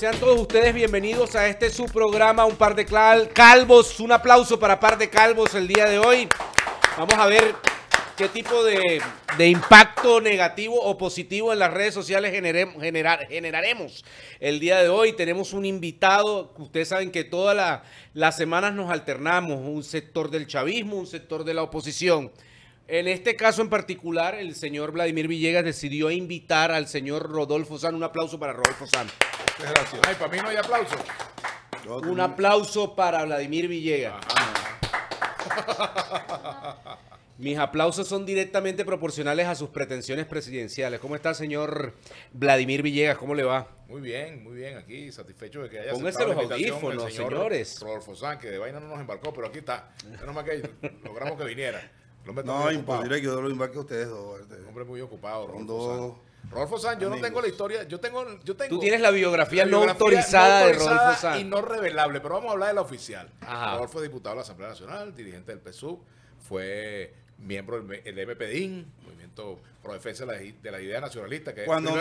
sean todos ustedes bienvenidos a este su programa, un par de calvos, un aplauso para par de calvos el día de hoy. Vamos a ver qué tipo de, impacto negativo o positivo en las redes sociales generaremos el día de hoy. Tenemos un invitado, ustedes saben que todas las semanas nos alternamos, un sector del chavismo, un sector de la oposición. En este caso en particular, el señor Vladimir Villegas decidió invitar al señor Rodolfo San. Un aplauso para Rodolfo San gracias. Ay, para mí no hay aplauso. Un aplauso para Vladimir Villegas. Mis aplausos son directamente proporcionales a sus pretensiones presidenciales. ¿Cómo está, señor Vladimir Villegas? ¿Cómo le va? Muy bien, muy bien. Aquí satisfecho de que haya Pónganse los audífonos, señores. Rodolfo Sánchez. que de vaina no nos embarcó, pero aquí está. que logramos que viniera. No, imposible que yo lo embarque a ustedes dos. Este, hombre muy ocupado, Rodolfo Rodolfo Sanz, yo no tengo la historia, yo tengo, yo tengo. Tú tienes la biografía, no, autorizada de Rodolfo Sanz. Y no revelable, pero vamos a hablar de la oficial. Rodolfo es diputado de la Asamblea Nacional, dirigente del PSU fue miembro del MPDIN, Movimiento pro defensa de la idea nacionalista Que cuando,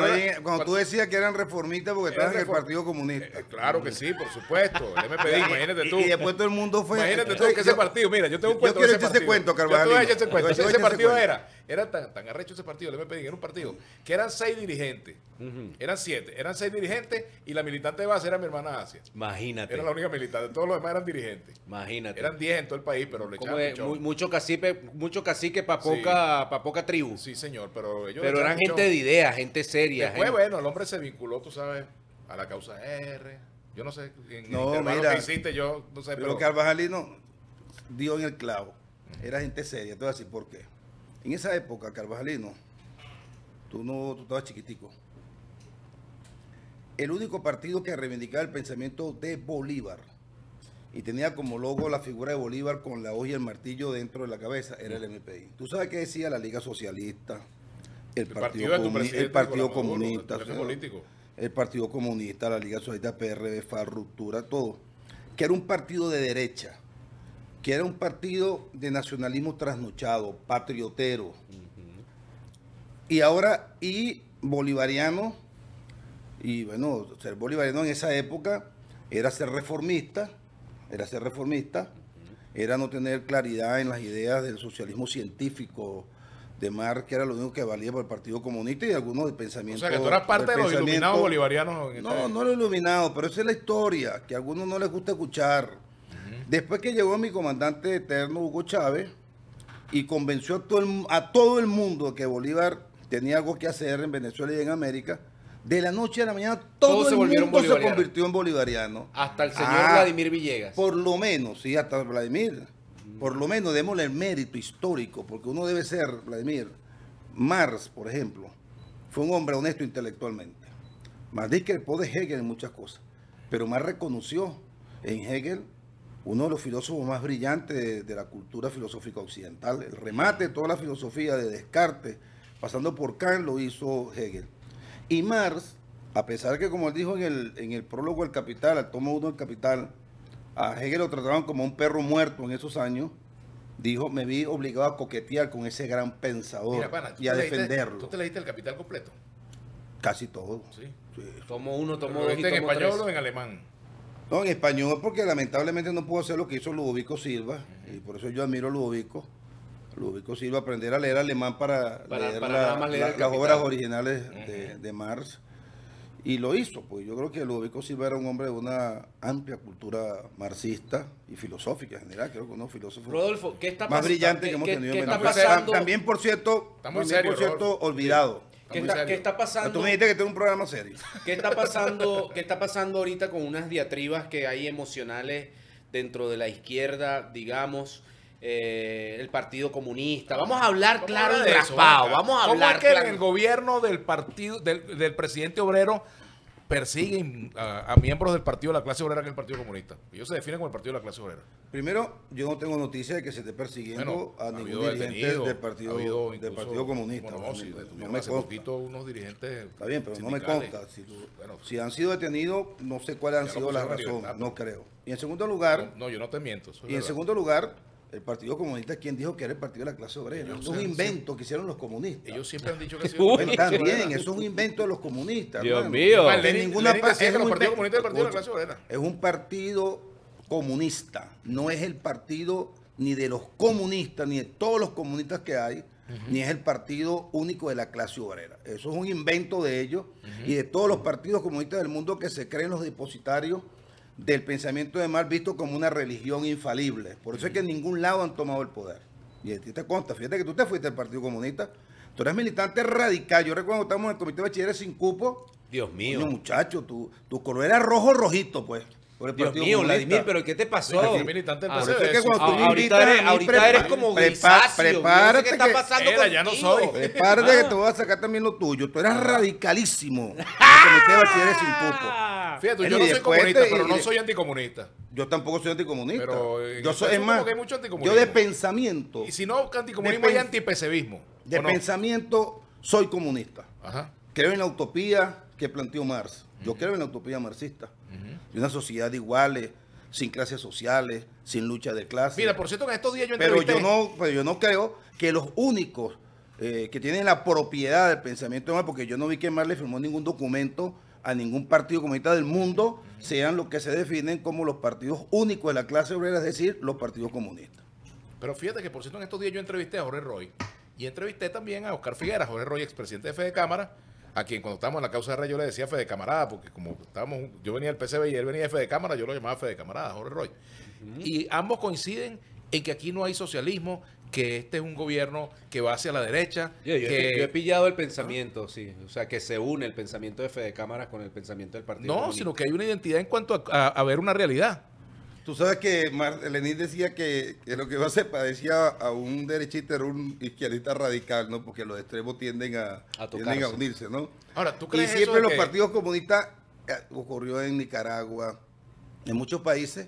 cuando, tú decías que eran reformistas porque estaban en el Partido Comunista. Eh, eh, claro que sí, por supuesto. El MPD, imagínate tú. Y, después todo el mundo fue. Imagínate tú que ese partido, mira, yo tengo un cuento. Yo quiero ese, ese cuento, Carvalho. Yo ese cuento. Ese, partido era, era tan, tan arrecho ese partido, el MPD, era un partido que eran seis dirigentes. Eran siete, eran seis dirigentes y la militante de base era mi hermana Asia. Imagínate. Era la única militante, todos los demás eran dirigentes. Imagínate. Eran diez en todo el país, pero le echaban mucho. cacique, para poca, para poca tribu. Sí, señor pero eran gente de idea, gente seria. Después, bueno, el hombre se vinculó, tú sabes, a la causa R. Yo no sé, en no, hiciste, yo no sé. Pero, Carvajalino dio en el clavo. Era gente seria, te así por qué. En esa época, Carvajalino, tú no, tú estabas chiquitico. El único partido que reivindicaba el pensamiento de Bolívar y tenía como logo la figura de Bolívar con la hoja y el martillo dentro de la cabeza era el MPI. ¿Tú sabes qué decía la Liga Socialista? el, Partido, el partido Comunista, el Partido Comunista, la Liga Socialista PRD, Ruptura, todo, que era un partido de derecha, que era un partido de nacionalismo trasnochado, patriotero, y ahora, y bolivariano, y bueno, ser bolivariano en esa época era ser reformista, era ser reformista, era no tener claridad en las ideas del socialismo científico, de Mar, que era lo único que valía para el Partido Comunista y algunos de pensamiento. O sea, que tú eras parte de los iluminados bolivarianos. No, este no los iluminados, pero esa es la historia que a algunos no les gusta escuchar. Después que llegó mi comandante eterno Hugo Chávez y convenció a todo, el, a todo mundo que Bolívar tenía algo que hacer en Venezuela y en América, de la noche a la mañana todo el mundo se convirtió en bolivariano. Hasta el señor ah, Vladimir Villegas. Por lo menos, sí, hasta Vladimir por lo menos démosle el mérito histórico, porque uno debe ser, Vladimir, Marx, por ejemplo, fue un hombre honesto intelectualmente. Más que el poder Hegel en muchas cosas, pero Marx reconoció en Hegel uno de los filósofos más brillantes de, la cultura filosófica occidental. El remate de toda la filosofía de Descartes, pasando por Kant, lo hizo Hegel. Y Marx, a pesar que, como él dijo en el, el prólogo del Capital, al tomo 1 del Capital, a Hegel lo trataban como un perro muerto en esos años, dijo, me vi obligado a coquetear con ese gran pensador y a defenderlo. ¿Tú te leíste el Capital completo? Casi todo. Sí. uno, tomó? dos. ¿En español o en alemán? No, en español, porque lamentablemente no pudo hacer lo que hizo Ludovico Silva, y por eso yo admiro a Ludovico. Ludovico Silva, aprender a leer alemán para, leer, las obras originales de Marx. Y lo hizo, pues yo creo que Ludovico Silva era un hombre de una amplia cultura marxista y filosófica en general, creo que no, filósofo Rodolfo, ¿qué está más brillante que hemos tenido en También, por cierto, también, por cierto olvidado. ¿Qué pasando? Tú me dijiste que tengo un programa serio. está pasando, ¿Qué está pasando ahorita con unas diatribas que hay emocionales dentro de la izquierda, digamos? Eh, el Partido Comunista. Vamos a hablar claro de raspado. Eso, Vamos a hablar. que en el gobierno del partido, del, presidente obrero persiguen a, miembros del partido de la clase obrera que es el Partido Comunista. Ellos se definen como el partido de la clase obrera. Primero, yo no tengo noticia de que se esté persiguiendo a ningún dirigente del partido, del partido Comunista. no, me unos dirigentes. Está bien, pero no me consta. Si, han sido detenidos, no sé cuáles han sido las razones, no creo. Y en segundo lugar. no yo no te miento. Y en segundo lugar, el Partido Comunista, es quien dijo que era el Partido de la Clase Obrera? es un invento que hicieron los comunistas. Ellos siempre han dicho que ha sido También, es un invento de los comunistas. Dios mío. ninguna es, un partido comunista partido de la clase obrera. es un partido comunista, no es el partido ni de los comunistas, ni de todos los comunistas que hay, ni es el partido único de la clase obrera. Eso es un invento de ellos y de todos los partidos comunistas del mundo que se creen los depositarios del pensamiento de Marx visto como una religión infalible. Por eso es que en ningún lado han tomado el poder. Y a ti te consta, fíjate que tú te fuiste del Partido Comunista, tú eras militante radical. Yo recuerdo cuando estábamos en el Comité de Bachilleres sin cupo. Dios mío. Coño, muchacho, tu, tu color era rojo rojito, pues. Por el Dios mío, comunista. Vladimir, pero ¿qué te pasó? Sí, militante ah, es que cuando tú ah, ahorita, invitas, eres, ahorita eres como grisáceo. prepárate qué está que pasando ya no soy. Prepárate que ah. te voy a sacar también lo tuyo. Tú eras ah. radicalísimo. en el Comité de Bachilleres sin cupo. Fíjate, yo no soy comunista, pero no soy anticomunista. Yo tampoco soy anticomunista. Eh, yo soy, es más, yo de pensamiento. Y si no, anticomunismo y antipesebismo. De pensamiento soy comunista. Ajá. Creo en la utopía que planteó Marx. Yo creo en la utopía marxista. De una sociedad de iguales, sin clases sociales, sin lucha de clases. Mira, por cierto, en estos días yo pero yo no Pero yo no creo que los únicos eh, que tienen la propiedad del pensamiento de Marx, porque yo no vi que Marx le firmó ningún documento a ningún partido comunista del mundo sean los que se definen como los partidos únicos de la clase obrera, es decir, los partidos comunistas. Pero fíjate que, por cierto, en estos días yo entrevisté a Jorge Roy y entrevisté también a Oscar Figuera, Jorge Roy, expresidente de Fede Cámara, a quien cuando estábamos en la causa de Rey yo le decía Fede Camarada, porque como estábamos, yo venía del PCB y él venía de Fede Cámara, yo lo llamaba Fede Camarada, Jorge Roy. Y ambos coinciden en que aquí no hay socialismo, que este es un gobierno que va hacia la derecha. Yo, que... he pillado el pensamiento, sí. O sea, que se une el pensamiento de Fede Cámaras con el pensamiento del Partido No, sino que hay una identidad en cuanto a, ver una realidad. Tú sabes que Lenín decía que, lo que va a parecía a un derechista era un izquierdista radical, ¿no? Porque los extremos tienden a, unirse, ¿no? Ahora, ¿tú Y siempre los partidos comunistas eh, ocurrió en Nicaragua, en muchos países,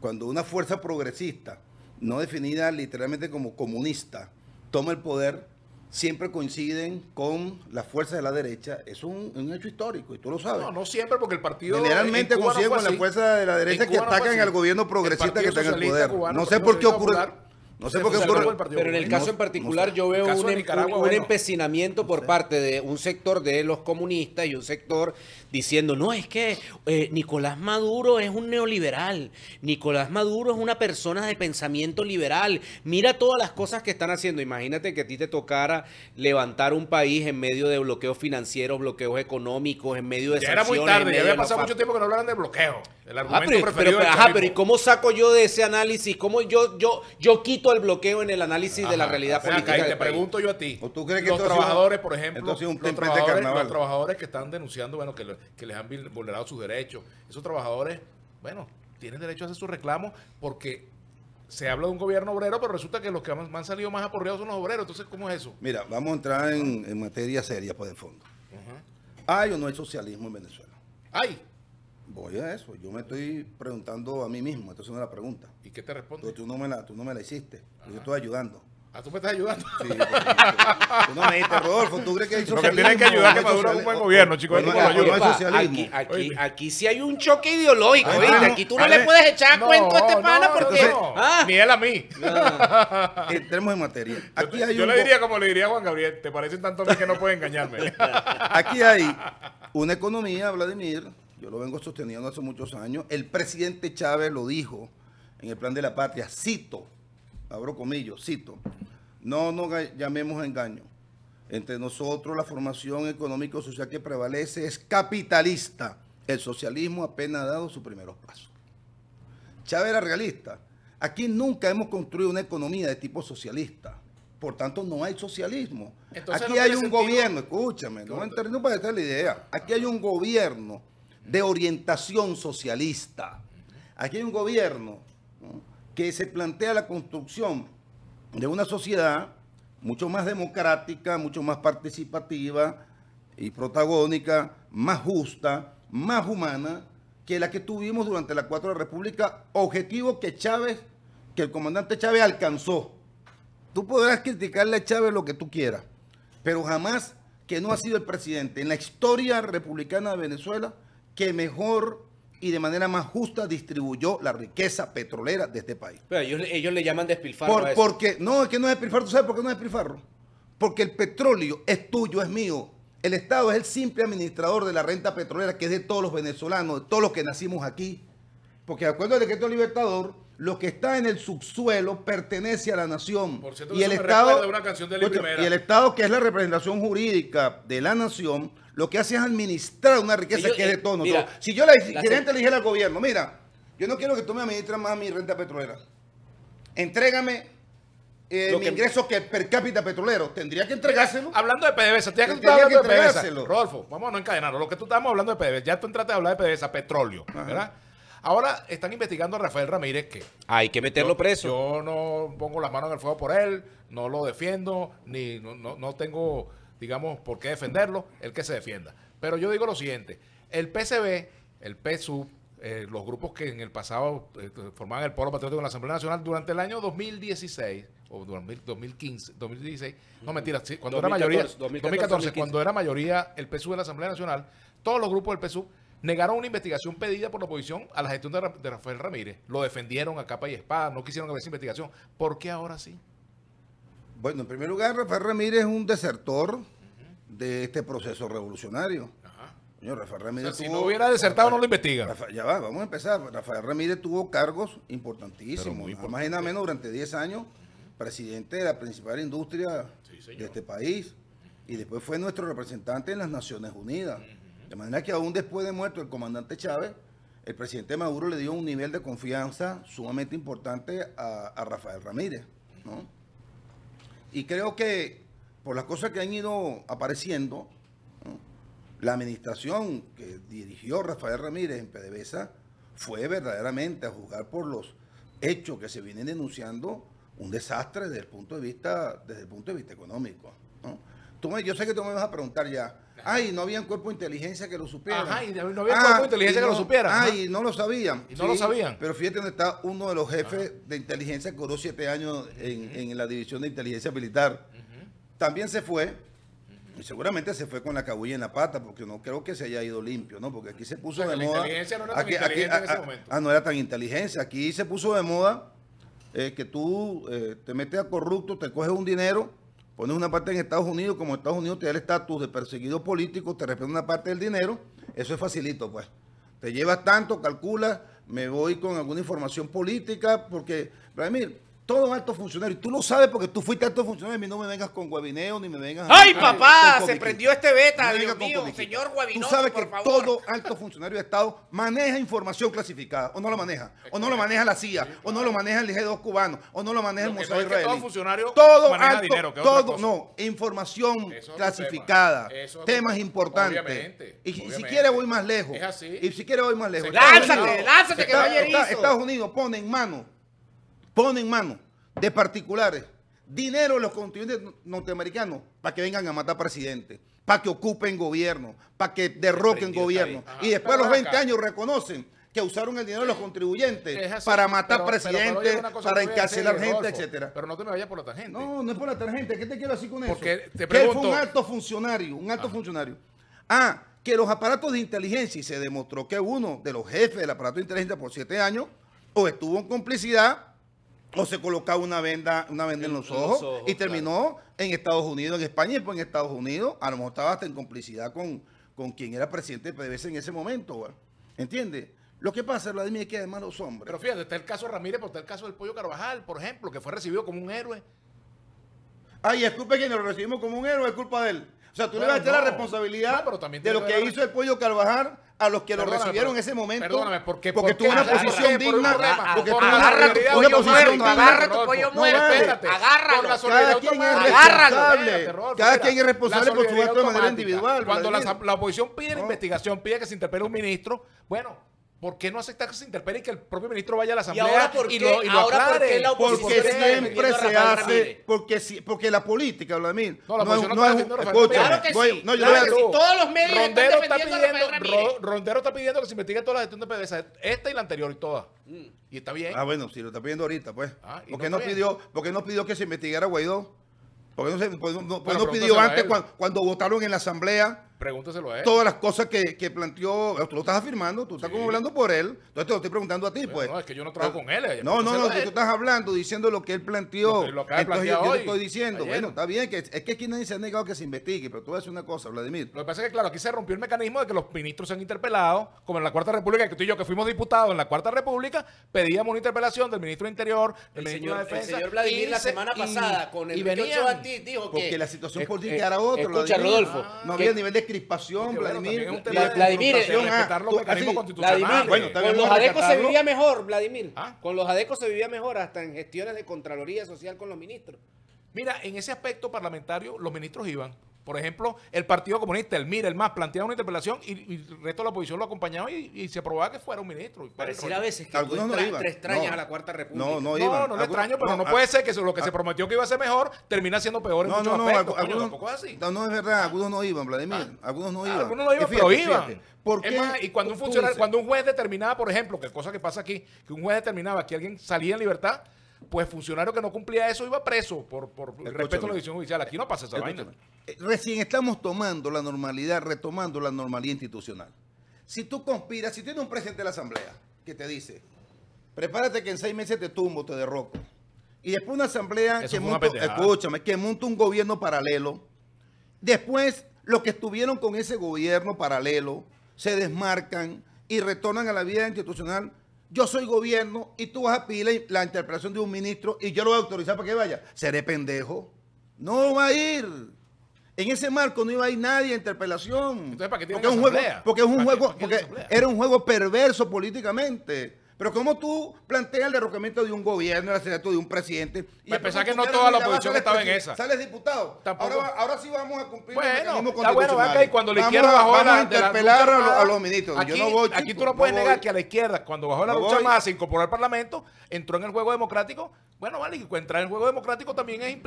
cuando una fuerza progresista no definida literalmente como comunista, toma el poder, siempre coinciden con las fuerzas de la derecha. Es un, hecho histórico y tú lo sabes. No, no siempre porque el partido... Generalmente coinciden con las fuerzas de la derecha que atacan al gobierno progresista que está en el poder. no sé por qué ocurre... No sé por qué ocurre. Pero en el caso en particular yo veo un, em- empecinamiento por parte de un sector de los comunistas y un sector diciendo, no, es que eh, Nicolás Maduro es un neoliberal, Nicolás Maduro es una persona de pensamiento liberal, mira todas las cosas que están haciendo, imagínate que a ti te tocara levantar un país en medio de bloqueos financieros, bloqueos económicos, en medio de... Ya era muy tarde, ya había pasado mucho tiempo que no hablaran de bloqueo. Ah, pero, ¿y cómo saco yo de ese análisis? ¿Cómo yo quito el bloqueo en el análisis de la realidad política. y te pregunto yo a ti. tú crees que los trabajadores, por ejemplo, los, trabajadores, que están denunciando bueno, que, les han vulnerado sus derechos, esos trabajadores, bueno, tienen derecho a hacer sus reclamos porque se habla de un gobierno obrero, pero resulta que los que han, han salido más aporreados son los obreros. Entonces, ¿cómo es eso? Mira, vamos a entrar en, materia seria por pues, el fondo. ¿Hay o no hay socialismo en Venezuela? Hay. Voy a eso. Yo me estoy preguntando a mí mismo. una de las pregunta. ¿Y qué te responde? Tú, no, me la, tú no me la hiciste. Yo estoy ayudando. Ah, tú me estás ayudando. Sí, tú no me dijiste, Rodolfo, tú crees que hay socialismo. Lo que que ayudar que Maduro un buen gobierno, chicos. No, no, socialismo. Aquí, aquí, aquí, sí hay un choque ideológico, aquí tú no le puedes echar cuento a este pana porque. No, ah. ni él a mí. Eh, Entremos en materia. Aquí yo, yo le diría como le diría a Juan Gabriel, te parecen tanto a que no puedes engañarme. aquí hay una economía, Vladimir, yo lo vengo sosteniendo hace muchos años, el presidente Chávez lo dijo en el plan de la patria, cito, abro comillas, cito, no nos llamemos engaño. Entre nosotros la formación económico-social que prevalece es capitalista. El socialismo apenas ha dado sus primeros pasos. Chávez era realista. Aquí nunca hemos construido una economía de tipo socialista. Por tanto, no hay socialismo. Aquí hay un gobierno, escúchame, no, no para esta la idea. Aquí hay un gobierno de orientación socialista. Aquí hay un gobierno que se plantea la construcción de una sociedad mucho más democrática, mucho más participativa y protagónica, más justa, más humana que la que tuvimos durante la cuatro de República, objetivo que Chávez, que el comandante Chávez alcanzó. Tú podrás criticarle a Chávez lo que tú quieras, pero jamás que no ha sido el presidente en la historia republicana de Venezuela que mejor y de manera más justa distribuyó la riqueza petrolera de este país. Pero ellos, ellos le llaman despilfarro. Porque, no, es que no es despilfarro. sabes por qué no es despilfarro? Porque el petróleo es tuyo, es mío. El Estado es el simple administrador de la renta petrolera que es de todos los venezolanos, de todos los que nacimos aquí. Porque de acuerdo al decreto libertador lo que está en el subsuelo pertenece a la nación. Por cierto, y el Estado, y el Estado, que es la representación jurídica de la nación, lo que hace es administrar una riqueza que es de eh, todos nosotros. Si yo la, gerente le dijera al gobierno, mira, yo no quiero que tú me administres más mi renta petrolera. Entrégame eh, mi ingreso que per cápita petrolero. Tendría que entregárselo. Hablando de PDVSA, tendría que, tendría que entregárselo. Rodolfo, vamos a no encadenarlo. Lo que tú estamos hablando de PDVSA, ya tú entraste a hablar de PDVSA, petróleo, ¿verdad? Ahora están investigando a Rafael Ramírez que... Hay que meterlo preso. Yo no pongo las manos en el fuego por él, no lo defiendo, ni no, no, tengo, digamos, por qué defenderlo, el que se defienda. Pero yo digo lo siguiente, el PCB, el PSU, eh, los grupos que en el pasado eh, formaban el Polo Patriótico en la Asamblea Nacional durante el año 2016 o 2015, 2016, no mentiras, cuando era mayoría, 2014, cuando era mayoría el PSU de la Asamblea Nacional, todos los grupos del PSU Negaron una investigación pedida por la oposición a la gestión de, Rafael Ramírez. Lo defendieron a capa y espada, no quisieron hacer esa investigación. ¿Por qué ahora sí? Bueno, en primer lugar, Rafael Ramírez es un desertor de este proceso revolucionario. Ajá. Señor, Rafael Ramírez si no hubiera desertado, no lo investigan. ya va, vamos a empezar. Rafael Ramírez tuvo cargos importantísimos. por más y nada menos durante 10 años, presidente de la principal industria de este país. Y después fue nuestro representante en las Naciones Unidas. De manera que aún después de muerto el comandante Chávez, el presidente Maduro le dio un nivel de confianza sumamente importante a, Rafael Ramírez. ¿no? Y creo que por las cosas que han ido apareciendo, la administración que dirigió Rafael Ramírez en PDVSA fue verdaderamente, a juzgar por los hechos que se vienen denunciando, un desastre desde el punto de vista, desde el punto de vista económico. ¿no? yo sé que tú me vas a preguntar ya. Ay, no había un cuerpo de inteligencia que lo supiera. Ajá, y no había ah, cuerpo de inteligencia que lo supiera. Ay, no lo sabían. no lo sabían. Pero fíjate donde está uno de los jefes de inteligencia que duró siete años en, la división de inteligencia militar. También se fue. Y seguramente se fue con la cabulla en la pata, porque no creo que se haya ido limpio, ¿no? Porque aquí se puso de moda. La inteligencia no era tan aquí, en ah, ese ah, momento. Ah, no era tan inteligencia. Aquí se puso de moda eh, que tú eh, te metes a corrupto, te coges un dinero Pones una parte en Estados Unidos, como Estados Unidos te da el estatus de perseguido político, te responde una parte del dinero, eso es facilito, pues. Te llevas tanto, calculas, me voy con alguna información política, porque, Vladimir, alto altos funcionarios. Tú lo sabes porque tú fuiste alto funcionario. y mí no me vengas con guabineo ni me vengas. ¡Ay, papá! Se prendió este beta, Dios mío, señor guabineo. Tú sabes que todo alto funcionario de Estado maneja información clasificada. O no lo maneja. O no lo maneja la CIA. o no lo maneja el G2 cubano. O no lo maneja el Museo Israelí. Todo funcionario todo maneja alto, dinero. Que todo, no. Información clasificada. temas importantes. y, si quiere voy más lejos. Y si quiere voy más lejos. Lánzate, lánzate que vaya Estados Unidos pone en mano ponen en manos de particulares dinero de los contribuyentes norteamericanos para que vengan a matar presidentes, para que ocupen gobierno, para que derroquen gobierno. Y después de los 20 años reconocen que usaron el dinero de los contribuyentes para matar presidentes, para encarcelar gente, etcétera. Pero no te me vayas por la tangente. No, no es por la tangente. ¿Qué te quiero decir con eso? Que fue un alto funcionario, un alto ah. funcionario. Ah, que los aparatos de inteligencia, y se demostró que uno de los jefes del aparato de inteligencia por siete años, o estuvo en complicidad o se colocaba una venda, una venda en, los, ojos, y terminó en Estados Unidos, en España y pues en Estados Unidos. A lo mejor estaba hasta en complicidad con, con quien era presidente de PDVSA en ese momento, ¿entiendes? Lo que pasa, es que además los hombres... Pero fíjate, está el caso Ramírez, pero está el caso del Pollo Carvajal, por ejemplo, que fue recibido como un héroe. Ay, disculpe que lo recibimos como un héroe, es culpa de él. O sea, tú le vas a echar la responsabilidad de lo que hizo el Pollo Carvajal a los que lo recibieron en ese momento. Perdóname, porque, porque, tuvo una posición digna. Porque tuvo una Agarra tu pollo muerto. Agárralo. Cada quien es responsable. Cada quien es responsable por su acto de manera individual. Cuando la oposición pide la investigación, pide que se interpele un ministro, bueno, ¿Por qué no aceptar que se interpele y que el propio ministro vaya a la asamblea y, ahora por qué, lo, aclare? porque siempre se hace, porque, si, porque la política, Vladimir. No, no, es, no, Claro que sí. claro que sí. Todos los medios Rondero está pidiendo, Rondero está pidiendo que se investigue todas las gestiones de PDVSA, esta y la anterior y todas. Mm. Y está bien. Ah, bueno, sí, lo está pidiendo ahorita, pues. Ah, ¿Por qué no, pidió, no pidió que se investigara Guaidó? ¿Por qué no, pidió antes cuando votaron en la asamblea? Pregúntaselo a él. Todas las cosas que, planteó, tú lo estás afirmando, tú estás como hablando por él, entonces te lo estoy preguntando a ti, pues. No, es que yo no trabajo ah, con él. No, no, no, tú, estás hablando, diciendo lo que él planteó. Lo, que yo, hoy, estoy diciendo, bueno, está bien, que, es que aquí nadie se ha negado que se investigue, pero tú vas a decir una cosa, Vladimir. Lo que pasa es que, claro, aquí se rompió el mecanismo de que los ministros se han interpelado, como en la Cuarta República, que tú y yo, que fuimos diputados en la Cuarta República, pedíamos una interpelación del ministro de Interior, del señor, de Defensa. El señor Vladimir la semana pasada, con el y dijo que... Porque la situación política era otra. No había nivel de crispación, Vladimir. Vladimir, ah, con los adecos se vivía mejor, Vladimir. Ah. Con los adecos se vivía mejor hasta en gestiones de Contraloría Social con los ministros. Mira, en ese aspecto parlamentario, los ministros iban. Por ejemplo, el Partido Comunista, el MIR, el MAS, planteaba una interpelación y, y, el resto de la oposición lo acompañaba y, y se aprobaba que fuera un ministro. Pareciera a veces que Algunos tú no iban. te extrañas no. a la Cuarta República. No, no, iban. no, no lo extraño, pero no, puede ser que lo que se prometió que iba a ser mejor termina siendo peor en no, muchos no, no, Algunos, tampoco es así. No, es verdad. Algunos no iban, Vladimir. Ah. Algunos no ah, iban. Algunos no iban, pero iban. ¿Por qué? Más, y cuando un, funcionario, cuando un juez determinaba, por ejemplo, que cosa que pasa aquí, que un juez determinaba que alguien salía en libertad, pues funcionario que no cumplía eso iba preso por, por respeto a la decisión judicial. Aquí no pasa esa eh, Recién estamos tomando la normalidad, retomando la normalidad institucional. Si tú conspiras, si tienes un presidente de la Asamblea que te dice, prepárate que en seis meses te tumbo, te derroco. Y después una asamblea que que monta un gobierno paralelo. Después, los que estuvieron con ese gobierno paralelo se desmarcan y retornan a la vida institucional yo soy gobierno y tú vas a pedir la, interpelación de un ministro y yo lo voy a autorizar para que vaya. Seré pendejo. No va a ir. En ese marco no iba a ir nadie a interpelación. Entonces, ¿para qué porque, un juego, porque es un juego, porque era un juego perverso políticamente. Pero ¿cómo tú planteas el derrocamiento de un gobierno, el asesinato de un presidente? Y a pesar que no toda la ah, oposición estaba en esa. Sales diputado. Ahora, ahora, sí vamos a cumplir bueno, el está bueno, y cuando la izquierda bajó la, a interpelar a, los, ministros. Aquí, Yo no voy, aquí tú no puedes negar que a la izquierda, cuando bajó la lucha más, se incorporó al Parlamento, entró en el juego democrático. Bueno, vale, entrar en el juego democrático también es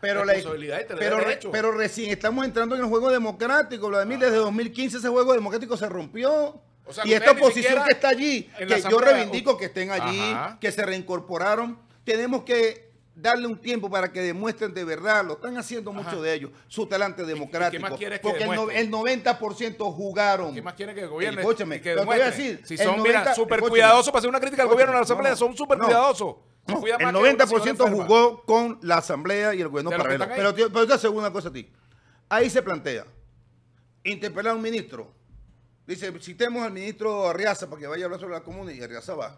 pero responsabilidad la, y pero, pero recién estamos entrando en el juego democrático, Vladimir. Ah. Desde 2015 ese juego democrático se rompió y esta oposición que está allí, que yo reivindico que estén allí, que se reincorporaron, tenemos que darle un tiempo para que demuestren de verdad, lo están haciendo muchos de ellos, su talante democrático. porque el, 90% jugaron. ¿Qué más quiere que gobierno Escúchame, que voy a decir, si son, super cuidadosos para hacer una crítica al gobierno de la Asamblea, son súper cuidadosos. el 90% jugó con la Asamblea y el gobierno Pero, pero te aseguro una cosa a ti. Ahí se plantea interpelar a un ministro Dice, citemos al ministro Arriaza para que vaya a hablar sobre la comuna y Arriaza va.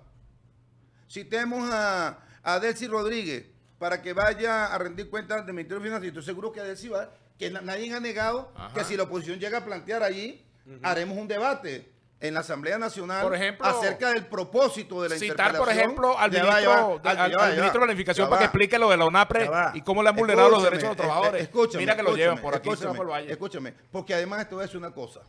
Citemos a, a Delcy Rodríguez para que vaya a rendir cuentas del Ministerio de Finanzas. Y estoy seguro que Delcy va, que nadie ha negado que si la oposición llega a plantear allí, haremos un debate en la Asamblea Nacional acerca del propósito de la citar, por ejemplo, al ministro, de, Planificación para que explique lo de la UNAPRE y cómo le han vulnerado los derechos de los trabajadores. Escúchame, Mira que lo llevan por aquí. Escúchame, porque además esto es una cosa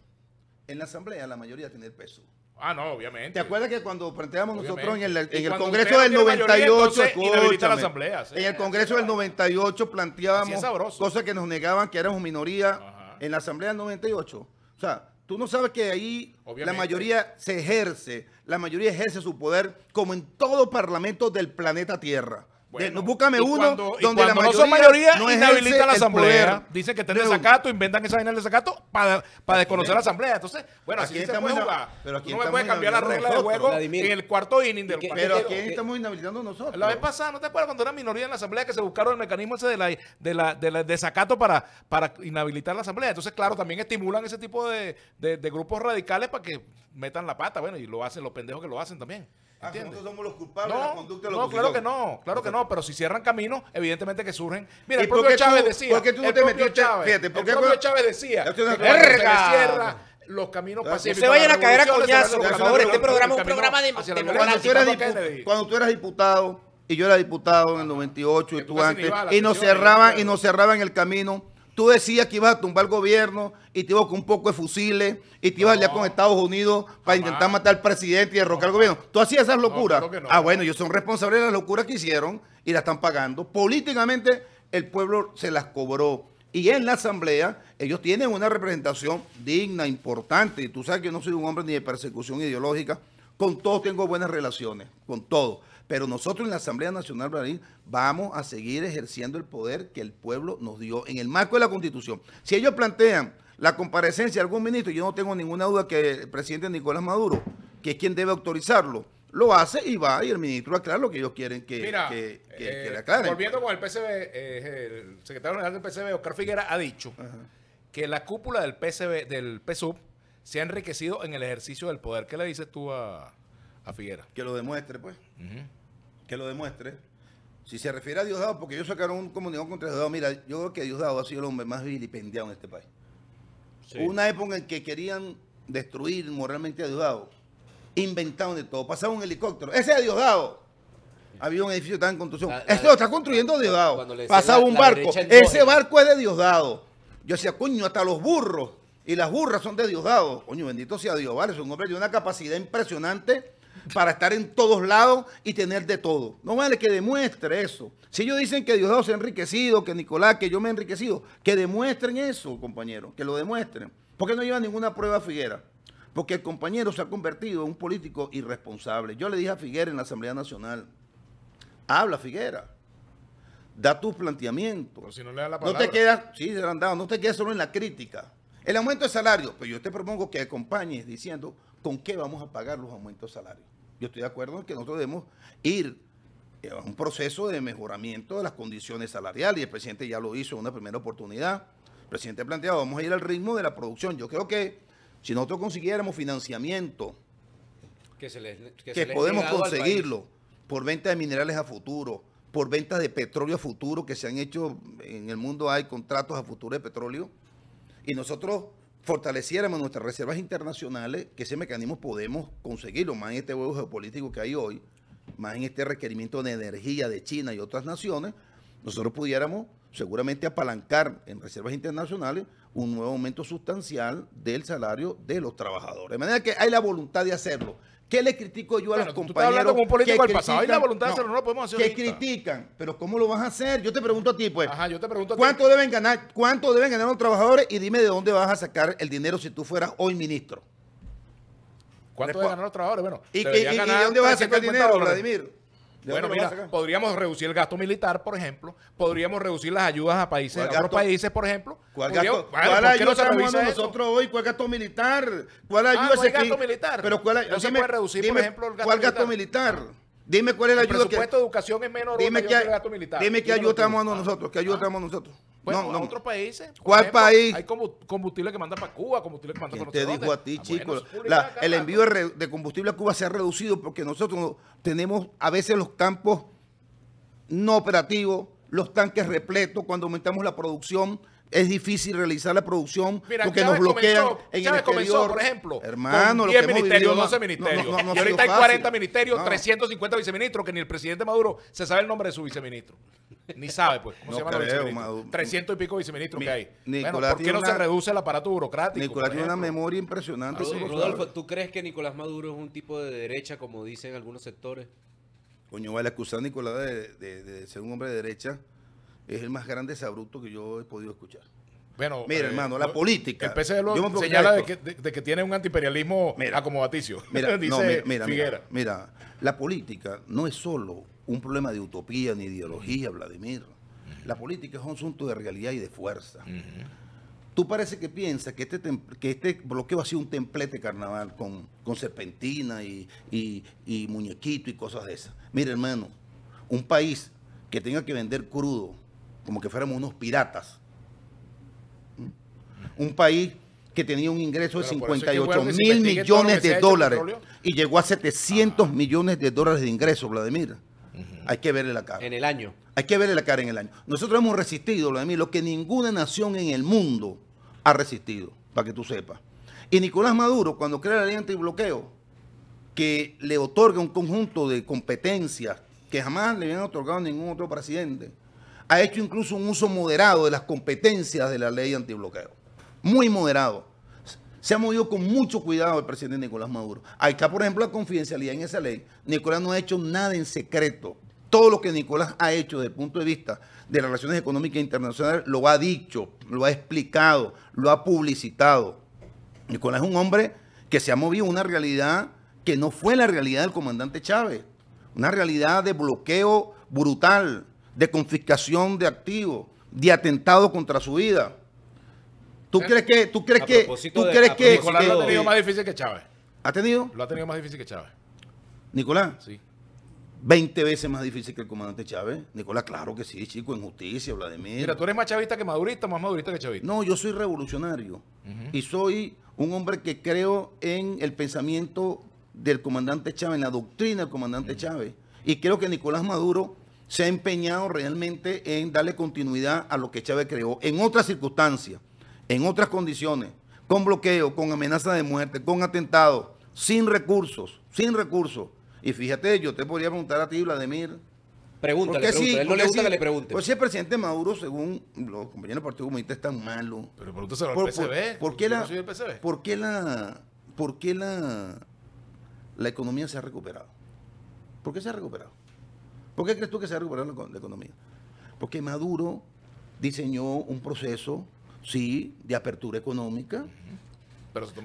en la Asamblea la mayoría tiene el peso. Ah, no, obviamente. ¿Te acuerdas que cuando planteamos nosotros en el, Congreso del 98, asamblea, en el Congreso del 98 planteábamos cosas que nos negaban que éramos minoría en la Asamblea del 98? O sea, tú no sabes que ahí la mayoría se ejerce, la mayoría ejerce su poder como en todo parlamento del planeta Tierra. Bueno, búscame uno cuando, donde la mayoría no son mayoría inhabilita la asamblea. Dicen que están de desacato, inventan esa vaina de desacato para, para desconocer la asamblea. Entonces, bueno, aquí estamos Pero aquí no me puede cambiar la regla de juego en el cuarto inning del partido. Pero aquí estamos inhabilitando nosotros. La vez pasada, ¿no te acuerdas cuando era minoría en la asamblea que se buscaron el mecanismo ese de la, de la, de desacato para, para inhabilitar la asamblea? Entonces, claro, también estimulan ese tipo de, de, de grupos radicales para que metan la pata. Bueno, y lo hacen los pendejos que lo hacen también. Ah, somos los culpables no, de la conducta de los No, claro que no, claro que no, pero si cierran caminos, evidentemente que surgen. Mira, el propio Chávez decía. ¿Por qué tú no te metiste? Fíjate, porque el propio Chávez decía. cierra los caminos pacíficos. No se vayan a caer a coñazo, por favor. Este programa es un programa de, cuando, tú eras diputado y yo era diputado en el 98 y tú antes, y nos cerraban, y nos cerraban el camino tú decías que ibas a tumbar el gobierno y te ibas con un poco de fusiles y te ibas a con Estados Unidos para intentar matar al presidente y derrocar al el gobierno. Tú hacías esas locuras. ah, bueno, ellos son responsables de las locuras que hicieron y las están pagando. Políticamente el pueblo se las cobró. Y en la asamblea ellos tienen una representación digna, importante. Y tú sabes que yo no soy un hombre ni de persecución ideológica. Con todos tengo buenas relaciones, con todos. Pero nosotros en la Asamblea Nacional Brasil vamos a seguir ejerciendo el poder que el pueblo nos dio en el marco de la Constitución. Si ellos plantean la comparecencia de algún ministro, yo no tengo ninguna duda que el presidente Nicolás Maduro, que es quien debe autorizarlo, lo hace y va y el ministro aclara lo que ellos quieren que, eh, le aclaren. Volviendo con el PCB, eh, el secretario general del PCB, Oscar Figuera, ha dicho que la cúpula del PCB, del se ha enriquecido en el ejercicio del poder. ¿Qué le dices tú a, Figuera? Que lo demuestre, pues que lo demuestre. Si se refiere a Diosdado, porque ellos sacaron un comunicado contra Diosdado, mira, yo creo que Diosdado ha sido el hombre más vilipendiado en este país. Una época en que querían destruir moralmente a Diosdado, inventaron de todo, Pasaba un helicóptero, ese es Diosdado. Había un edificio que estaba en construcción. Esto lo está construyendo Diosdado. Pasaba un barco. Ese barco es de Diosdado. Yo decía, coño, hasta los burros. Y las burras son de Diosdado. Coño, bendito sea Dios, vale. Es un hombre de una capacidad impresionante para estar en todos lados y tener de todo. No vale que demuestre eso. Si ellos dicen que Diosdado se ha enriquecido, que Nicolás, que yo me he enriquecido, que demuestren eso, compañero, que lo demuestren. Porque no lleva ninguna prueba a Figuera. Porque el compañero se ha convertido en un político irresponsable. Yo le dije a Figuera en la Asamblea Nacional, habla Figuera, da tus planteamientos. Si no, le da la palabra. no te quedas, sí, no te quedas solo en la crítica. El aumento de salario, Pero pues yo te propongo que acompañes diciendo con qué vamos a pagar los aumentos de Yo estoy de acuerdo en que nosotros debemos ir eh, a un proceso de mejoramiento de las condiciones salariales y el presidente ya lo hizo en una primera oportunidad. El presidente ha planteado, vamos a ir al ritmo de la producción. Yo creo que si nosotros consiguiéramos financiamiento, que, podemos conseguirlo por venta de minerales a futuro, por ventas de petróleo a futuro, que se han hecho en el mundo hay contratos a futuro de petróleo, y nosotros fortaleciéramos nuestras reservas internacionales, que ese mecanismo podemos conseguirlo, más en este huevo geopolítico que hay hoy, más en este requerimiento de energía de China y otras naciones, nosotros pudiéramos seguramente apalancar en reservas internacionales un nuevo aumento sustancial del salario de los trabajadores. De manera que hay la voluntad de hacerlo. ¿Qué le critico yo a los compañeros? no, como político que del critican, pasado. Hay la voluntad de hacerlo, no, lo podemos hacer. ¿Qué critican, pero ¿cómo lo vas a hacer? Yo te pregunto a ti, pues. Ajá, yo te pregunto a ti. ¿Cuánto deben ganar, cuánto deben ganar los trabajadores? Y dime de dónde vas a sacar el dinero si tú fueras hoy ministro. ¿Cuánto deben ganar los trabajadores? Bueno, ¿y, de dónde vas a sacar el dinero, Vladimir? Bueno, mira, podríamos reducir el gasto militar, por ejemplo. Podríamos reducir las ayudas a países, a otros países, por ejemplo. ¿Cuál gasto? ¿Cuál ayuda no estamos nosotros hoy? ¿Cuál gasto militar? ¿Cuál ah, ayuda? Ah, no gasto que... militar. Pero cuál, no dime, por ejemplo, el gasto ¿Cuál gasto militar? Dime cuál es la el ayuda. El presupuesto de educación es menor dime que, el gasto militar. Dime qué ayuda estamos dando nosotros. ¿Qué ayuda ah. estamos nosotros? Bueno, pues, no, otros países. ¿Cuál país? Hay combustible que manda para Cuba, combustible que manda para nosotros. Te dijo a ti, ah, chicos, el envío de combustible a Cuba se ha reducido porque nosotros tenemos a veces los campos no operativos, los tanques repletos cuando aumentamos la producción es difícil realizar la producción porque nos bloquean comenzó, en el por ejemplo, hermano, con 10 ministerios, 12 ministerios. y ahorita hay 40 ministerios, 350 viceministros, que ni el presidente Maduro se sabe el nombre de su viceministro. Ni sabe, pues, cómo se llama creo, los 300 y pico viceministros que hay. bueno, ¿por qué no se reduce el aparato burocrático? Nicolás tiene una memoria impresionante. Rodolfo, ¿tú crees que Nicolás Maduro es un tipo de derecha, como dicen algunos sectores? Coño, vale acusar a Nicolás de ser un hombre de derecha es el más grande sabruto que yo he podido escuchar. Bueno, mira, eh, hermano, la política. El lo señala de que, que, tiene un antiimperialismo mira, acomodaticio. Mira, mira, mira, la política no es solo un problema de utopía ni ideología, Vladimir. La política es un asunto de realidad y de fuerza. Tú parece que piensas que este, que este bloqueo ha sido un templete carnaval con, serpentina y, y muñequito y cosas de esas. Mira, hermano, un país que tenga que vender crudo como que fuéramos unos piratas. ¿Mm? Un país que tenía un ingreso de 58 mil millones de dólares y llegó a 700 millones de dólares de ingresos, Vladimir. Hay que verle la cara. En el año. Hay que verle la cara en el año. Nosotros hemos resistido, Vladimir, lo que ninguna nación en el mundo ha resistido, para que tú sepas. Y Nicolás Maduro, cuando crea la ley bloqueo, que le otorga un conjunto de competencias que jamás le habían otorgado a ningún otro presidente, ha hecho incluso un uso moderado de las competencias de la ley antibloqueo. Muy moderado. Se ha movido con mucho cuidado el presidente Nicolás Maduro. Ahí está, por ejemplo, la confidencialidad en esa ley. Nicolás no ha hecho nada en secreto. Todo lo que Nicolás ha hecho desde el punto de vista de las relaciones económicas e internacionales lo ha dicho, lo ha explicado, lo ha publicitado. Nicolás es un hombre que se ha movido una realidad que no fue la realidad del comandante Chávez. Una realidad de bloqueo brutal, de confiscación de activos, de atentado contra su vida. ¿Tú eh, crees que, tú crees que, tú crees que... Nicolás este lo ha tenido más difícil que Chávez. ¿Ha tenido? Lo ha tenido más difícil que Chávez. Nicolás. Sí. 20 veces más difícil que el comandante Chávez. Nicolás, claro que sí, chico, en justicia, Vladimir. Mira, tú eres más chavista que madurista, más madurista que chavista. No, yo soy revolucionario y soy un hombre que creo en el pensamiento del comandante Chávez, en la doctrina del comandante Chávez. Y creo que Nicolás Maduro se ha empeñado realmente en darle continuidad a lo que Chávez creó en otras circunstancias, en otras condiciones, con bloqueo, con amenaza de muerte, con atentados, sin recursos, sin recursos. Y fíjate, yo te podría preguntar a ti, Vladimir. Pregúntale, no le gusta que le pregunte. Pues si el presidente Maduro, según los compañeros del Partido Comunista, es tan malo. Pero ¿Por qué la, ¿Por qué la, la, la economía se ha recuperado? ¿Por qué se ha recuperado? ¿Por qué crees tú que se va a la economía? Porque Maduro diseñó un proceso, sí, de apertura económica.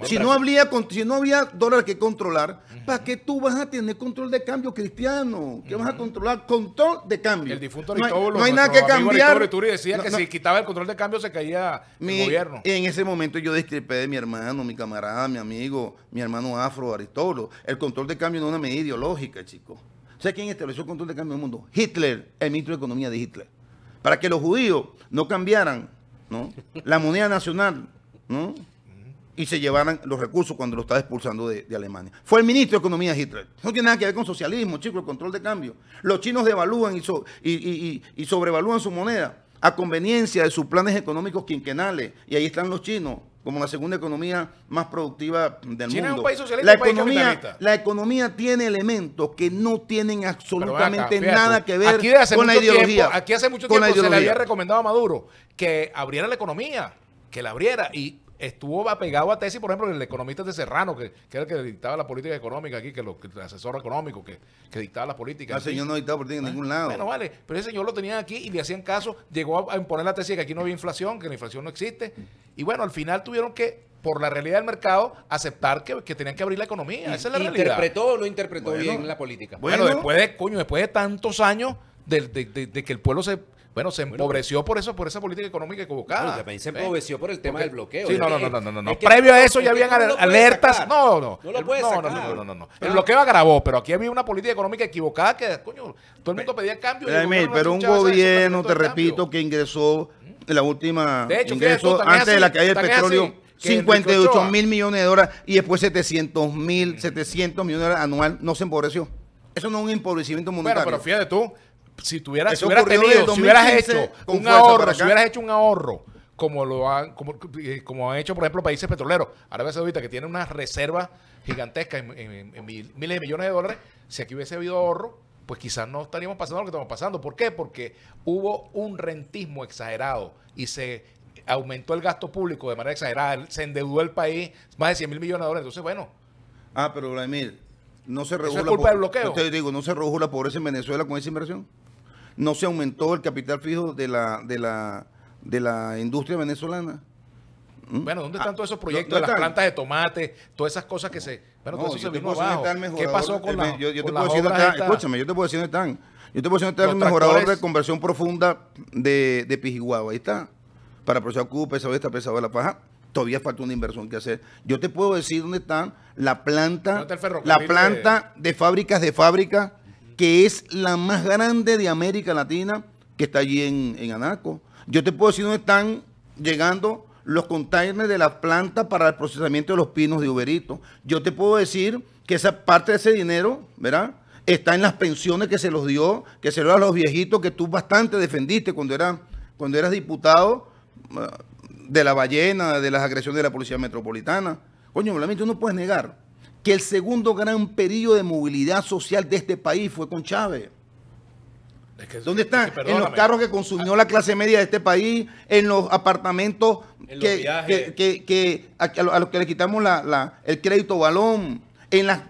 si, no había, dólares dólar que controlar, ¿para qué tú vas a tener control de cambio, Cristiano? ¿Qué vas a controlar? Control de cambio. El difunto No hay, nada que cambiar. y decía que si quitaba el control de cambio se caía mi, el gobierno. En ese momento yo discrepé de mi hermano, mi camarada, mi amigo, mi hermano afro, Aristóbulo. El control de cambio no es una medida ideológica, chicos. ¿Sabe quién estableció el control de cambio del mundo? Hitler, el ministro de Economía de Hitler. Para que los judíos no cambiaran la moneda nacional y se llevaran los recursos cuando lo estaba expulsando de, Alemania. Fue el ministro de Economía de Hitler. No tiene nada que ver con socialismo, chicos, el control de cambio. Los chinos devalúan y sobrevalúan su moneda a conveniencia de sus planes económicos quinquenales. Y ahí están los chinos como la segunda economía más productiva del mundo. la, economía, la economía tiene elementos que no tienen absolutamente nada que ver con la ideología. aquí hace mucho tiempo se le había recomendado a Maduro que abriera la economía, que la abriera y estuvo apegado a tesis, por ejemplo, el economista de Serrano, que, era el que dictaba la política económica aquí, que, el asesor económico que, dictaba la política. No, el señor no dictaba política en ah, ningún lado. Bueno, vale, pero ese señor lo tenían aquí y le hacían caso, llegó a, imponer la tesis de que aquí no había inflación, que la inflación no existe. Y bueno, al final tuvieron que por la realidad del mercado, aceptar que, tenían que abrir la economía. Esa es la realidad. ¿Interpretó o no interpretó bien la política? Bueno, después de, coño, después de tantos años de que el pueblo se bueno, se empobreció por eso, por esa política económica equivocada. se empobreció por el tema del bloqueo. Sí, no, no, no, no, no. Previo a eso ya habían alertas. No, no. No lo puedes no, No, no, no, El bloqueo agravó, pero aquí había una política económica equivocada que, coño, todo el mundo pedía cambio. Pero, pero un gobierno, te repito, que ingresó ¿Mm? en la última... De hecho, ingresó antes de la caída del petróleo. 58 mil millones de dólares y después 700 mil, 700 mm. millones de dólares anual, no se empobreció. Eso no es un empobrecimiento monetario. Pero, pero fíjate tú, si tuvieras, hubieras si hubieras hecho un ahorro, como lo han, como, eh, como han hecho, por ejemplo, países petroleros, Arabia Saudita, que tiene una reserva gigantesca en, miles de millones de dólares, si aquí hubiese habido ahorro, pues quizás no estaríamos pasando lo que estamos pasando. ¿Por qué? Porque hubo un rentismo exagerado y se aumentó el gasto público de manera exagerada, se endeudó el país más de 100 mil millones de dólares. Entonces, bueno. Ah, pero Vladimir, no se regula. no se la pobreza en Venezuela con esa inversión no se aumentó el capital fijo de la, de la, de la industria venezolana. ¿Mm? Bueno, ¿dónde están ah, todos esos proyectos de las plantas de tomate, todas esas cosas que se... Pero no, se vino abajo. ¿Qué pasó con eh, la, yo, te puedo decir Escúchame, yo te puedo decir dónde están. Yo te puedo decir dónde está el mejorador de conversión profunda de, de Ahí está. Para procesar cubo, pesado esta, pesado de la paja. Todavía falta una inversión que hacer. Yo te puedo decir dónde están la planta, la planta de... de fábricas de fábrica que es la más grande de América Latina, que está allí en, Anaco. Yo te puedo decir dónde están llegando los containers de la planta para el procesamiento de los pinos de Uberito. Yo te puedo decir que esa parte de ese dinero, ¿verdad? Está en las pensiones que se los dio, que se los dio a los viejitos que tú bastante defendiste cuando eras, cuando eras diputado ah, de la ballena, de las agresiones de la policía metropolitana. Coño, obviamente no puedes negar que el segundo gran periodo de movilidad social de este país fue con Chávez. ¿Dónde están? en los carros que consumió la clase media de este país, en los apartamentos que, a, los que le quitamos el crédito balón, en las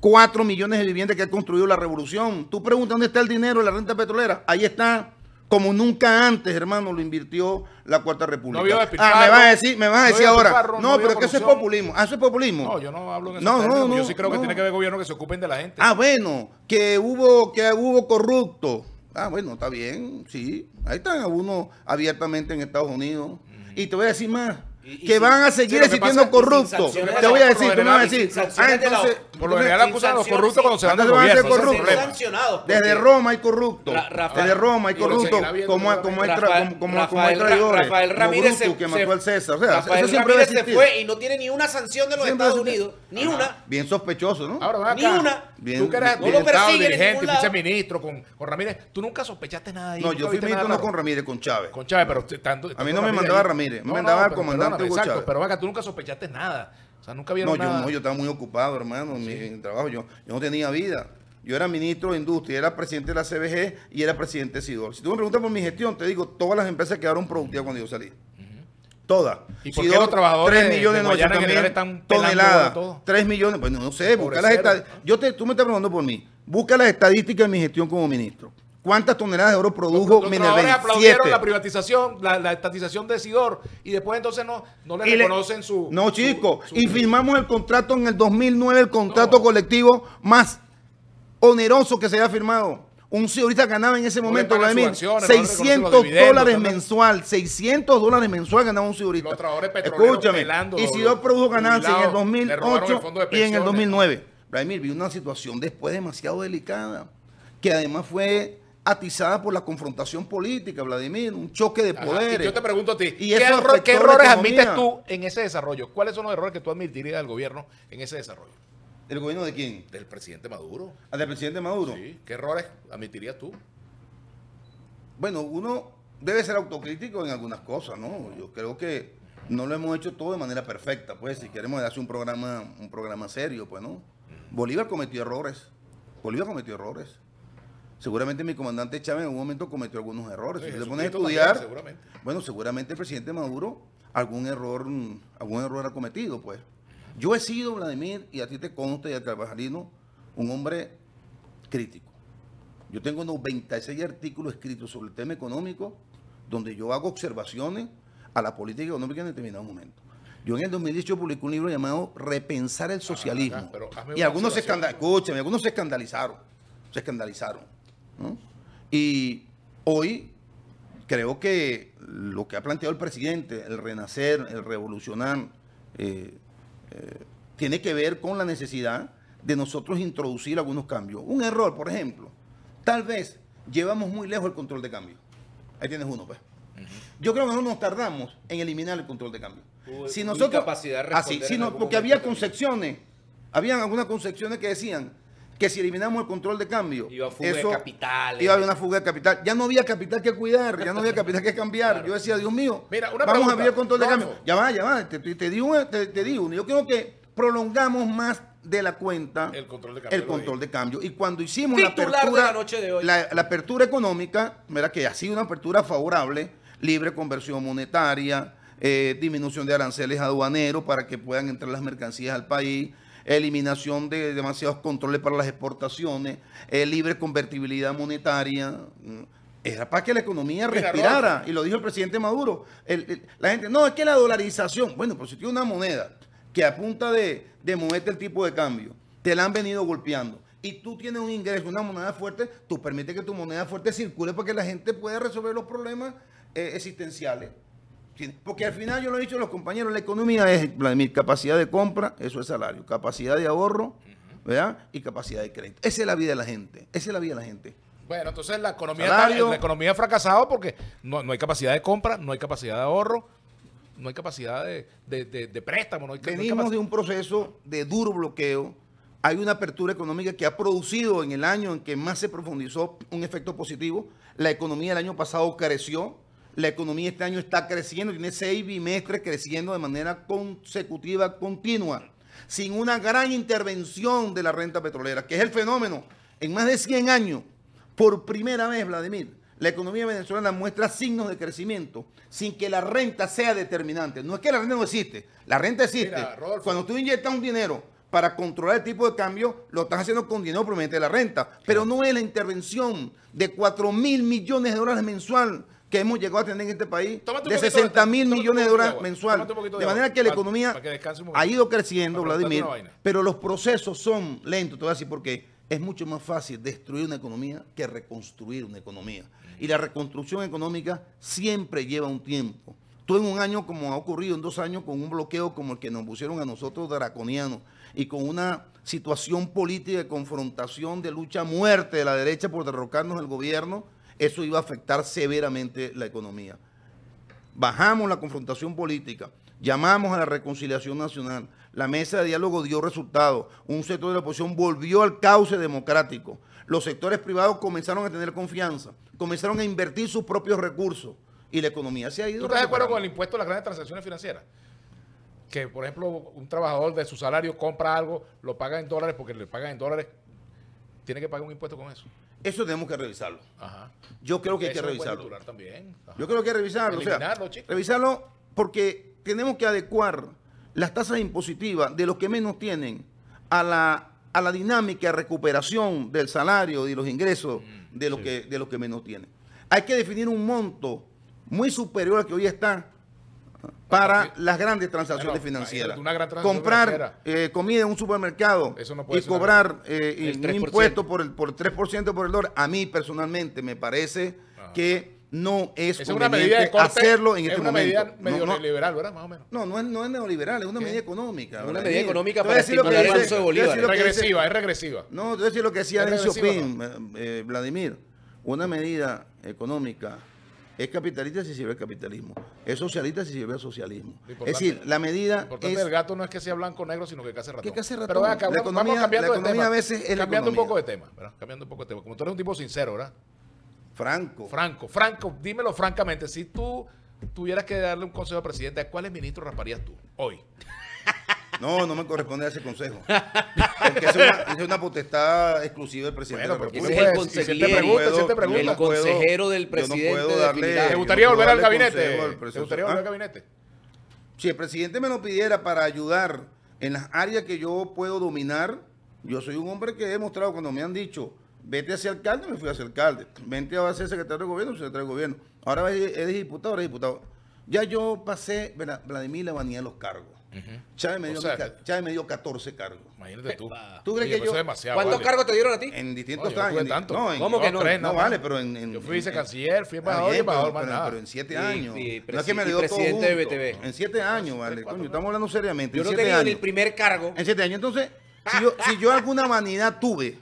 cuatro millones de viviendas que ha construido la revolución. Tú preguntas dónde está el dinero de la renta petrolera. Ahí está como nunca antes, hermano, lo invirtió la Cuarta República. ah, me vas a decir, me a decir ahora. no, pero que eso es populismo. Ah, eso es populismo. No, yo no hablo en eso. Yo sí creo que tiene que haber gobiernos que se ocupen de la gente. Ah, bueno, que hubo, que hubo corrupto. Ah, bueno, está bien, sí. Ahí están algunos abiertamente en Estados Unidos. Y te voy a decir más que van a seguir existiendo corruptos. Te voy a decir, tú voy a decir. por lo general acusan a los corruptos cuando se van a ser corruptos. Desde Roma hay corruptos. Desde Roma hay corruptos como hay traidores. Rafael Ramírez que mató al César. Rafael Ramírez se fue y no tiene ni una sanción de los Estados Unidos. Ni una. Bien sospechoso, ¿no? Ni una. Tú que eras dirigente, ministro con Ramírez, tú nunca sospechaste nada de No, yo fui ministro no con Ramírez, con Chávez. Con Chávez, pero... tanto A mí no me mandaba Ramírez, me mandaba comandando comandante exacto. Pero vaca, tú nunca sospechaste nada. O sea, nunca vieron no, Yo, no, yo estaba muy ocupado, hermano, mi trabajo. Yo, no tenía vida. Yo era ministro de Industria, era presidente de la CBG y era presidente de SIDOR. Si tú me preguntas por mi gestión, te digo, todas las empresas quedaron productivas cuando yo salí. Todas. ¿Y por los trabajadores 3 millones de, de también están toneladas. Todo? 3 millones, pues no, sé, busca las estadísticas. Yo te, tú me estás preguntando por mí. Busca las estadísticas de mi gestión como ministro. ¿Cuántas toneladas de oro produjo los, trabajadores aplaudieron la privatización, la, estatización de Sidor y después entonces no, le reconocen su... No, chico, y firmamos el contrato en el 2009, el contrato colectivo más oneroso que se haya firmado. Un señorita ganaba en ese momento, Vladimir, 600 dólares mensual, 600 dólares mensual ganaba un señorita. Los Escúchame, y Sidor produjo ganancias en el 2008 y en el 2009. Vladimir, vi una situación después demasiado delicada, que además fue atizada por la confrontación política, Vladimir, un choque de poder. poderes. yo te pregunto a ti, y ¿qué, errores admites tú en ese desarrollo? ¿Cuáles son los errores que tú admitirías del gobierno en ese desarrollo? ¿El gobierno de quién? Del presidente Maduro. Ah, del presidente Maduro? Sí. ¿Qué errores admitirías tú? Bueno, uno debe ser autocrítico en algunas cosas, ¿no? Yo creo que no lo hemos hecho todo de manera perfecta, pues, si queremos hacer un programa, un programa serio, pues, ¿no? Bolívar cometió errores. Bolívar cometió errores. Seguramente mi comandante Chávez en algún momento cometió algunos errores. si se a estudiar, bueno, seguramente el presidente Maduro algún error, algún error ha cometido, pues. Yo he sido, Vladimir, y a ti te consta y al Carvajalino, un hombre crítico. Yo tengo 96 artículos escritos sobre el tema económico, donde yo hago observaciones a la política económica en determinado momento. Yo en el 2018 publiqué un libro llamado Repensar el socialismo. y algunos se, Escúchame, algunos se escandalizaron. Se escandalizaron. Y hoy creo que lo que ha planteado el presidente, el renacer, el revolucionar, eh, eh, tiene que ver con la necesidad de nosotros introducir algunos cambios. Un error, por ejemplo, tal vez llevamos muy lejos el control de cambio. Ahí tienes uno, pues. Yo creo que no nos tardamos en eliminar el control de cambio. si nosotros, así, ah, si porque había concepciones, habían algunas concepciones que decían, que si eliminamos el control de cambio, iba a capital. haber una fuga de capital. Ya no había capital que cuidar, ya no había capital que cambiar. Yo decía, Dios mío, vamos a abrir el control de cambio. Ya va, ya va, te, di uno. yo creo que prolongamos más de la cuenta el control de cambio. Y cuando hicimos la apertura, apertura económica, mira que ha sido una apertura favorable, libre conversión monetaria, eh, disminución de aranceles aduaneros para que puedan entrar las mercancías al país, eliminación de demasiados controles para las exportaciones, eh, libre convertibilidad monetaria. Mm, era para que la economía respirara. Y lo dijo el presidente Maduro. la gente, no, es que la dolarización. Bueno, pero pues si tiene una moneda que apunta de, moverte el tipo de cambio, te la han venido golpeando y tú tienes un ingreso, una moneda fuerte, tú permites que tu moneda fuerte circule para que la gente pueda resolver los problemas eh, existenciales. Porque al final, yo lo he dicho a los compañeros, la economía es mi capacidad de compra, eso es salario, capacidad de ahorro, ¿verdad? Y capacidad de crédito. Esa es la vida de la gente, esa es la vida de la gente. Bueno, entonces la economía, economía ha fracasado porque no, hay capacidad de compra, no hay capacidad de ahorro, no hay capacidad de, préstamo. No hay, venimos de un proceso de duro bloqueo. Hay una apertura económica que ha producido en el año en que más se profundizó un efecto positivo. La economía el año pasado careció la economía este año está creciendo, tiene seis bimestres creciendo de manera consecutiva, continua, sin una gran intervención de la renta petrolera, que es el fenómeno. En más de 100 años, por primera vez, Vladimir, la economía venezolana muestra signos de crecimiento sin que la renta sea determinante. No es que la renta no existe, la renta existe. Cuando tú inyectas un dinero para controlar el tipo de cambio, lo estás haciendo con dinero de la renta, pero no es la intervención de 4 mil millones de dólares mensual que hemos llegado a tener en este país de 60 mil millones de dólares mensuales. De, manera que la economía ha ido creciendo, Vladimir, pero los procesos son lentos, te voy a decir porque es mucho más fácil destruir una economía que reconstruir una economía. Y la reconstrucción económica siempre lleva un tiempo. Tú en un año, como ha ocurrido en dos años, con un bloqueo como el que nos pusieron a nosotros ...draconianos... y con una situación política de confrontación, de lucha a muerte de la derecha por derrocarnos el gobierno, eso iba a afectar severamente la economía. Bajamos la confrontación política, llamamos a la reconciliación nacional, la mesa de diálogo dio resultados, un sector de la oposición volvió al cauce democrático, los sectores privados comenzaron a tener confianza, comenzaron a invertir sus propios recursos y la economía se ha ido. ¿Tú estás de acuerdo con el impuesto a las grandes transacciones financieras? Que, por ejemplo, un trabajador de su salario compra algo, lo paga en dólares porque le pagan en dólares, tiene que pagar un impuesto con eso. Eso tenemos que revisarlo. Yo creo que hay que revisarlo. Yo creo que hay que revisarlo. revisarlo porque tenemos que adecuar las tasas impositivas de los que menos tienen a la, a la dinámica recuperación del salario y los ingresos mm, de que, de los que menos tienen. Hay que definir un monto muy superior al que hoy está para las grandes transacciones financieras. Comprar eh, comida en un supermercado y cobrar eh, un impuesto por el por 3% por el dólar, a mí personalmente me parece ah. que no es, una medida de hacerlo en es este una medida medio neoliberal, ¿verdad? Más o menos. No, no es, no es neoliberal, es una medida económica. una medida económica para estimular el avance de Bolívar. Regresiva, es regresiva. No, yo lo que decía Alencio Pin, eh, Vladimir. Una medida económica es capitalista si sirve el capitalismo. Es socialista si sirve el socialismo. Es decir, la medida. es, gato no es que sea blanco o negro, sino que hace ratón. Que hace ratón. Pero vamos cambiando la de tema. a veces Cambiando un poco de tema, Cambiando un poco de tema. Como tú eres un tipo sincero, ¿verdad? Franco. Franco, Franco, dímelo francamente. Si tú tuvieras que darle un consejo al presidente, ¿a cuáles ministros rasparías tú hoy? No, no me corresponde a ese consejo. es una, es una potestad exclusiva del presidente bueno, de la República. Es el, si pregunta, el consejero del presidente. No darle, ¿Te gustaría volver al gabinete? Me gustaría volver al ah. gabinete? Si el presidente me lo pidiera para ayudar en las áreas que yo puedo dominar, yo soy un hombre que he demostrado cuando me han dicho, vete a ser alcalde, me fui a ser alcalde. Vente a ser secretario de gobierno, secretario de gobierno. Ahora eres diputado, eres diputado. Ya yo pasé, Vladimir, le vanía los cargos. Chávez, me dio me 14 cargos. Imagínate tú. ¿Tú crees que yo, ¿Cuántos cargos te dieron a ti? En distintos no, años. No, en, ¿Cómo que no? no, vale, pero en, en Yo fui vicecanciller, fui embajador Pero en 7 años. no es que me dio todo presidente de BTV. En 7 años, vale. Coño, estamos hablando seriamente. Yo no tenía ni el primer cargo. En 7 años. Entonces, si yo alguna vanidad tuve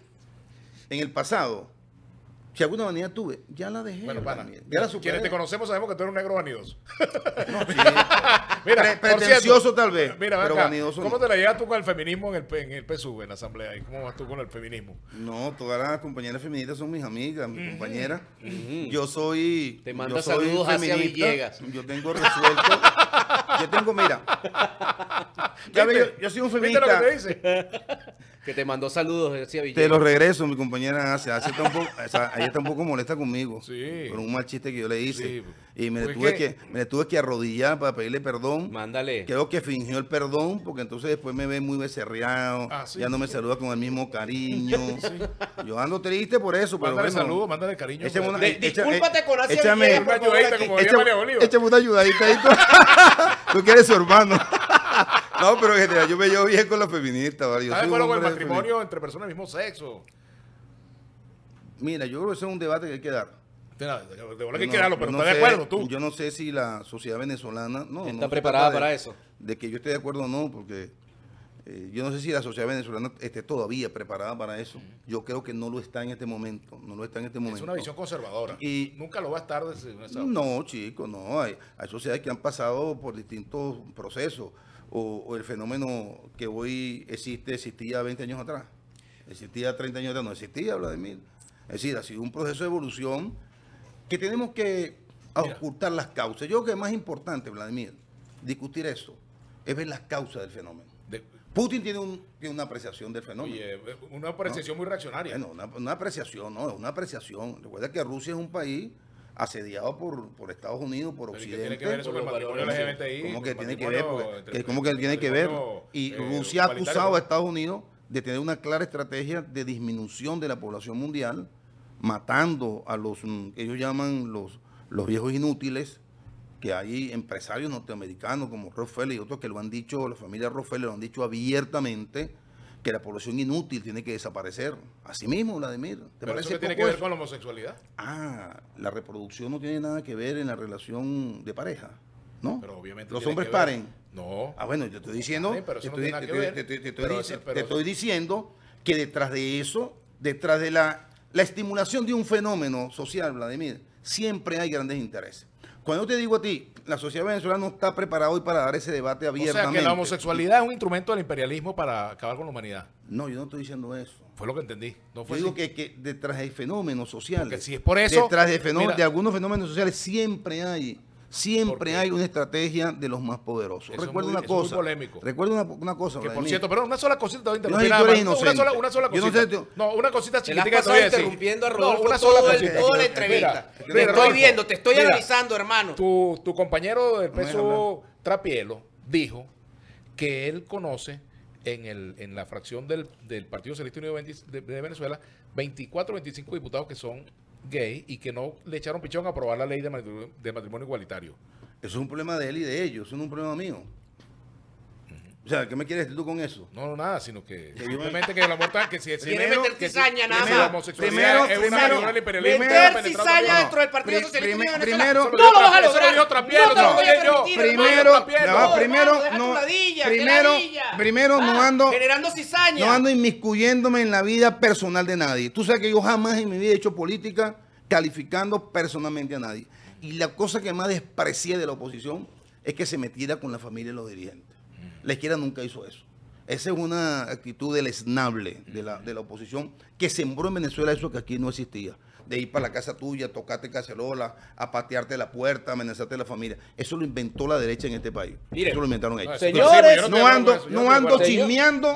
en el pasado que alguna vanidad tuve, ya la dejé. Bueno, ya la Quienes te conocemos sabemos que tú eres un negro vanidoso. mira, pretencioso tal vez, pero ¿Cómo te la llevas tú con el feminismo en el, en el PSUV, en la asamblea? ¿Y cómo vas tú con el feminismo? No, todas las compañeras feministas son mis amigas, mis compañeras. Yo soy Te mando saludos hacia Villegas. Yo tengo resuelto. yo tengo, mira. yo, soy un feminista. ¿Viste lo que te dice? que te mandó saludos. Decía te lo regreso, mi compañera Asia. hace está un poco, ella está un poco molesta conmigo sí. por un mal chiste que yo le hice. Y me pues tuve, que, me tuve que arrodillar para pedirle perdón. Mándale. Creo que fingió el perdón porque entonces después me ve muy becerreado. Ah, ya no me saluda con el mismo cariño. Yo ando triste por eso. mándale saludos, mándale cariño. Pues. discúlpate con Asia. Échame, bien, échame, ayudadita, échame, échame una ayudadita. Tú que eres su hermano. No, pero en general yo me llevo bien con las feministas. de con el matrimonio entre personas del mismo sexo? Mira, yo creo que ese es un debate que hay que dar. De verdad que hay que darlo, pero de acuerdo tú. Yo no sé si la sociedad venezolana no, está preparada para eso. De que yo esté de acuerdo o no, porque eh, yo no sé si la sociedad venezolana esté todavía preparada para eso. Yo creo que no lo está en este momento. No lo está en este momento. Es una visión conservadora. Y Nunca lo va a estar desde esa... No, chicos, no. Hay, hay sociedades que han pasado por distintos procesos o, el fenómeno que hoy existe, existía 20 años atrás, existía 30 años atrás, no existía Vladimir. Es decir, ha sido un proceso de evolución que tenemos que ocultar las causas. Yo creo que es más importante, Vladimir, discutir eso, es ver las causas del fenómeno. Putin tiene, un, tiene, una apreciación del fenómeno. Eh, una apreciación muy reaccionaria. Bueno, una, una, apreciación, no, una apreciación. Recuerda que Rusia es un país asediado por, Estados Unidos, por Occidente. ¿Tiene que ¿Cómo que tiene que ver? tiene que ver? Y eh, Rusia ha acusado a pues. Estados Unidos de tener una clara estrategia de disminución de la población mundial, matando a los mm, que ellos llaman los, los viejos inútiles, que hay empresarios norteamericanos como Rockefeller y otros que lo han dicho, la familia Rockefeller lo han dicho abiertamente, que la población inútil tiene que desaparecer. Así mismo, Vladimir. ¿Te parece que tiene que ver con la homosexualidad? Ah, la reproducción no tiene nada que ver en la relación de pareja, ¿no? Pero obviamente Los hombres paren. No. Ah, bueno, yo estoy diciendo... Te estoy diciendo que detrás de eso, detrás de la, estimulación de un fenómeno social, Vladimir, siempre hay grandes intereses. Cuando yo te digo a ti, la sociedad venezolana no está preparada hoy para dar ese debate abierto O sea, que la homosexualidad es un instrumento del imperialismo para acabar con la humanidad. No, yo no estoy diciendo eso. Fue lo que entendí. No fue yo digo que, detrás de fenómenos sociales. que si es por eso. Detrás de, fenómenos, de algunos fenómenos sociales siempre hay Siempre hay una estrategia de los más poderosos. recuerda una cosa. Muy polémico. Recuerda una, una cosa. Que por cierto, pero una sola cosita. No, no, una, sola, una sola cosita. No, una cosita chiquitica interrumpiendo a Rodolfo no, una sola toda la entrevista. te estoy viendo, te estoy avisando, analizando, hermano. Tu, tu compañero del peso Trapielo dijo que él conoce en, el, en la fracción del, del Partido Socialista Unido de, de Venezuela 24 25 diputados que son gay y que no le echaron pichón a aprobar la ley de matrimonio, igualitario. Eso es un problema de él y de ellos, no es un problema mío. O sea, ¿qué me quieres decir tú con eso? No, no, nada, sino que simplemente que la que si es primero, meter cizaña nada más. primero, es una primero, Meter cizaña dentro del Partido Socialista Primero, no lo vas a lograr. Eso lo no, no, primero, primero, no, primero, primero no ando generando cizaña. No ando inmiscuyéndome en la vida personal de nadie. Tú sabes que yo jamás en mi vida he hecho política calificando personalmente a nadie. Y la cosa que más desprecié de la oposición es que se metiera con la familia de los dirigentes. La izquierda nunca hizo eso. Esa es una actitud del de la, de la oposición que sembró en Venezuela eso que aquí no existía. De ir para la casa tuya, tocarte cacerola, a patearte la puerta, amenazarte la familia. Eso lo inventó la derecha en este país. eso lo inventaron ellos. Señores, no ando, no ando chismeando,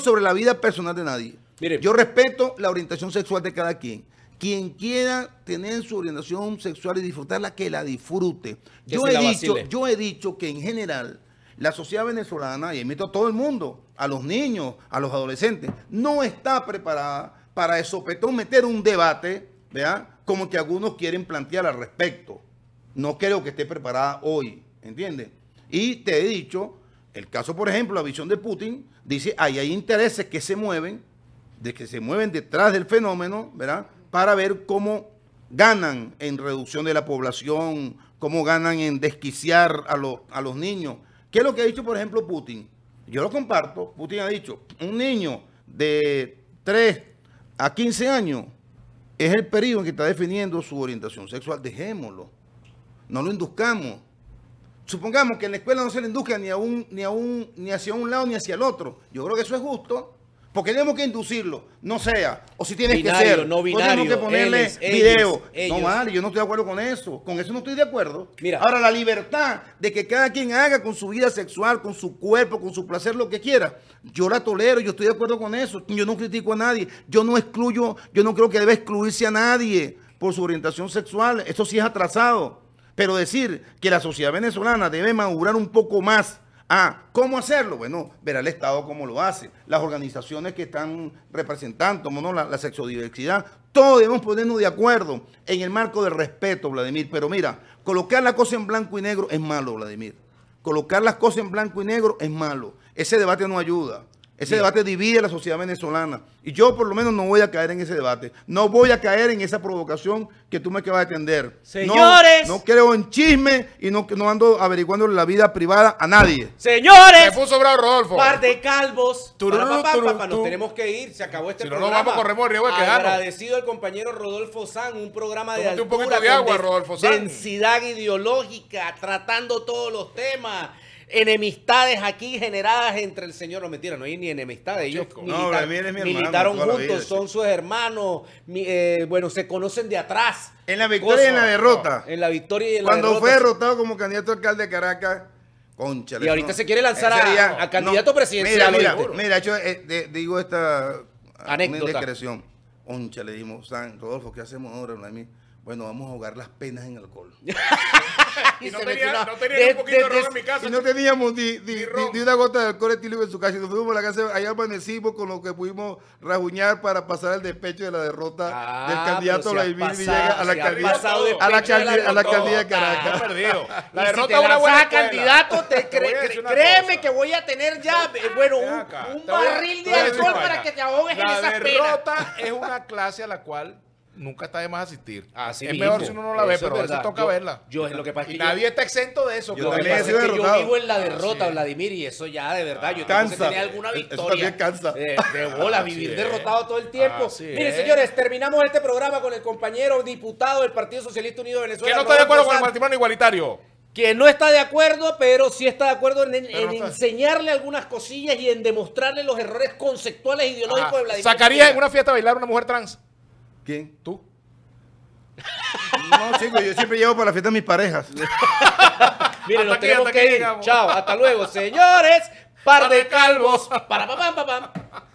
sobre la vida personal de nadie. yo respeto la orientación sexual de cada quien. Quien quiera tener su orientación sexual y disfrutarla, que la disfrute. Yo he, dicho, yo he dicho que en general la sociedad venezolana, y emito a todo el mundo, a los niños, a los adolescentes, no está preparada para eso, pero meter un debate, ¿verdad? Como que algunos quieren plantear al respecto. No creo que esté preparada hoy, ¿entiendes? Y te he dicho, el caso, por ejemplo, la visión de Putin, dice, ahí hay intereses que se mueven, de que se mueven detrás del fenómeno, ¿verdad? Para ver cómo ganan en reducción de la población, cómo ganan en desquiciar a los, a los niños, ¿Qué es lo que ha dicho, por ejemplo, Putin? Yo lo comparto. Putin ha dicho, un niño de 3 a 15 años es el periodo en que está definiendo su orientación sexual. Dejémoslo. No lo induzcamos. Supongamos que en la escuela no se le induzca ni a un, ni a un, ni hacia un lado ni hacia el otro. Yo creo que eso es justo. Porque tenemos que inducirlo, no sea, o si tienes que ser, no tenemos que ponerle video. no, vale, yo no estoy de acuerdo con eso, con eso no estoy de acuerdo. Mira, Ahora, la libertad de que cada quien haga con su vida sexual, con su cuerpo, con su placer, lo que quiera, yo la tolero, yo estoy de acuerdo con eso, yo no critico a nadie, yo no excluyo, yo no creo que debe excluirse a nadie por su orientación sexual, esto sí es atrasado. Pero decir que la sociedad venezolana debe madurar un poco más Ah, ¿cómo hacerlo? Bueno, verá el Estado cómo lo hace, las organizaciones que están representando, la, la, sexodiversidad, todos debemos ponernos de acuerdo en el marco del respeto, Vladimir. Pero mira, colocar las cosas en blanco y negro es malo, Vladimir. Colocar las cosas en blanco y negro es malo. Ese debate no ayuda. Ese debate divide a la sociedad venezolana. Y yo por lo menos no voy a caer en ese debate. No voy a caer en esa provocación que tú me acabas de atender. Señores. No, creo en chisme y no, no ando averiguando la vida privada a nadie. Señores. ¡Me puso bravo Rodolfo. Par de calvos. papá, papá, nos tenemos que ir. Se acabó este programa. Si no nos vamos, corremos riesgo de quedar. Agradecido al compañero Rodolfo San. Un programa de Un poquito de agua, Rodolfo San. Densidad ideológica, tratando todos los temas enemistades aquí generadas entre el señor. No, mentira, no hay ni enemistades. Ellos militaron juntos, son sus hermanos. Eh, bueno, se conocen de atrás. En la victoria y en la derrota. en la victoria en Cuando la derrota. Cuando fue derrotado como candidato alcalde de Caracas. Concha, y ahorita se quiere lanzar a, candidato presidencial. Mira, mira, mira yo eh, digo esta ah, anécdota. Concha, le dimos, San Rodolfo, ¿qué hacemos ahora? Vladimir? bueno, vamos a ahogar las penas en alcohol. y, no, tenía, no tenía, un poquito de, de, en mi casa. Y no teníamos ni, una gota de alcohol etílico en su casa. Y nos fuimos a la casa, allá amanecimos con lo que pudimos rajuñar para pasar el despecho de la derrota ah, del candidato Vladimir Villegas a la si A la, de Caracas. La derrota si una buena candidato, te créeme que voy a tener ya, bueno, un, un barril de alcohol para que te ahogues en esa penas. La derrota es una clase a la cual nunca está de más asistir. es mejor si uno no la ve, pero a toca verla. Yo, lo que y nadie está exento de eso. Yo, yo vivo en la derrota, Vladimir, y eso ya de verdad. yo tengo que tener alguna victoria. Eso también cansa. De, bola, vivir derrotado todo el tiempo. Miren, señores, terminamos este programa con el compañero diputado del Partido Socialista Unido de Venezuela. Que no está de acuerdo con el matrimonio igualitario que no está de acuerdo, pero sí está de acuerdo en, enseñarle algunas cosillas y en demostrarle los errores conceptuales e ideológicos de Vladimir. ¿Sacaría en una fiesta bailar una mujer trans? ¿Quién? ¿Tú? No, chico, yo siempre llevo para la fiesta a mis parejas. Miren, nos tenemos que, ir. Chao, hasta luego, señores. Par de calvos. Para, pa, pa,